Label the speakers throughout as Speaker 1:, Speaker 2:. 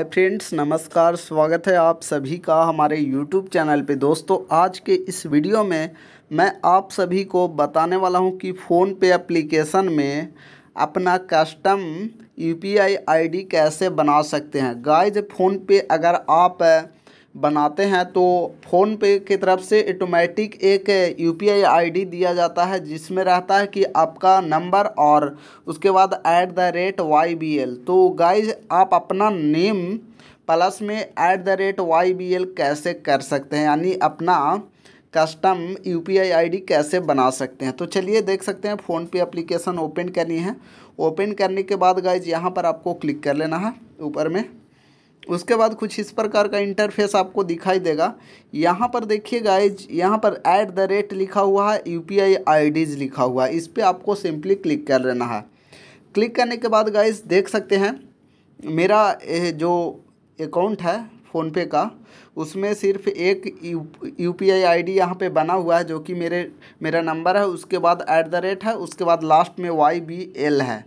Speaker 1: hi friends नमस्कार स्वागत है आप सभी का हमारे यूट्यूब चैनल पे दोस्तों आज के इस वीडियो में मैं आप सभी को बताने वाला हूँ कि फ़ोन पे एप्लीकेशन में अपना कस्टम यूपीआई आईडी कैसे बना सकते हैं गाइज फ़ोन पे अगर आप बनाते हैं तो फ़ोन पे की तरफ से ऑटोमेटिक एक यूपीआई आईडी दिया जाता है जिसमें रहता है कि आपका नंबर और उसके बाद at the rate Y B L तो गाइज आप अपना नेम प्लस में at the rate Y B L कैसे कर सकते हैं यानी अपना custom U P I I D कैसे बना सकते हैं तो चलिए देख सकते हैं फ़ोनपे एप्लीकेशन ओपन करनी है ओपन करने के बाद गाइज यहाँ पर आपको क्लिक कर लेना है ऊपर में उसके बाद कुछ इस प्रकार का इंटरफेस आपको दिखाई देगा यहाँ पर देखिए गाइज यहाँ पर ऐट द रेट लिखा हुआ है यू पी आई आई डीज लिखा हुआ है इस पर आपको सिंपली क्लिक कर लेना है क्लिक करने के बाद गाइज देख सकते हैं मेरा जो अकाउंट है फ़ोनपे का उसमें सिर्फ एक U P I I D यहाँ पर बना हुआ है जो कि मेरे मेरा नंबर है उसके बाद ऐट द रेट है उसके बाद लास्ट में वाई बी एल है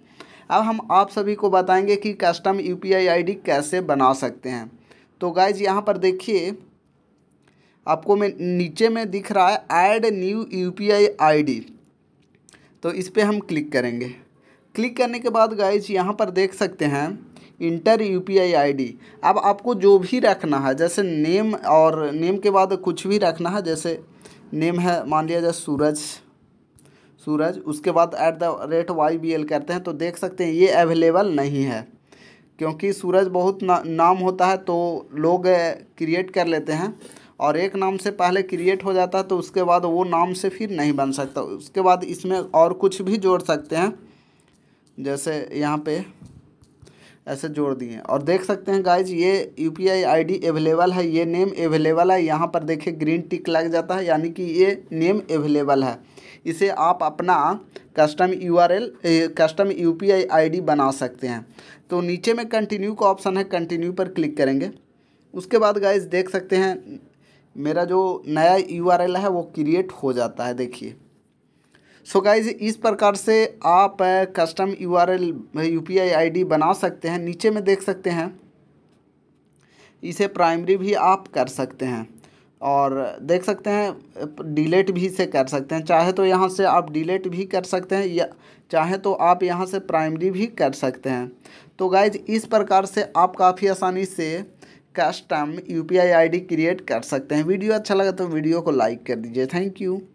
Speaker 1: अब हम आप सभी को बताएंगे कि कस्टम यू पी कैसे बना सकते हैं तो गाइज यहाँ पर देखिए आपको मैं नीचे में दिख रहा है ऐड न्यू यू पी तो इस पर हम क्लिक करेंगे क्लिक करने के बाद गाइज यहाँ पर देख सकते हैं inter U P I I D अब आपको जो भी रखना है जैसे नेम और नेम के बाद कुछ भी रखना है जैसे नेम है मान लिया जाए सूरज सूरज उसके बाद at the rate Y B L करते हैं तो देख सकते हैं ये अवेलेबल नहीं है क्योंकि सूरज बहुत ना, नाम होता है तो लोग क्रिएट कर लेते हैं और एक नाम से पहले क्रिएट हो जाता है तो उसके बाद वो नाम से फिर नहीं बन सकता उसके बाद इसमें और कुछ भी जोड़ सकते हैं जैसे यहाँ पे ऐसे जोड़ दिए और देख सकते हैं गाइज ये U P I I available है ये नेम अवेलेबल है यहाँ पर देखिए ग्रीन टिक लग जाता है यानी कि ये नेम अवेलेबल है इसे आप अपना custom U R L custom U P I I D बना सकते हैं तो नीचे में कंटिन्यू का ऑप्शन है कंटिन्यू पर क्लिक करेंगे उसके बाद गाइज देख सकते हैं मेरा जो नया यू आर एल है वो क्रिएट हो जाता है देखिए सो so गाइज इस प्रकार से आप custom U R L U P I I D बना सकते हैं नीचे में देख सकते हैं इसे प्राइमरी भी आप कर सकते हैं और देख सकते हैं डिलेट भी से कर सकते हैं चाहे तो यहाँ से आप डिलेट भी कर सकते हैं या चाहे तो आप यहाँ से प्राइमरी भी कर सकते हैं तो गाइज इस प्रकार से आप काफ़ी आसानी से custom U P I I D create कर सकते हैं वीडियो अच्छा लगा तो वीडियो को लाइक कर दीजिए थैंक यू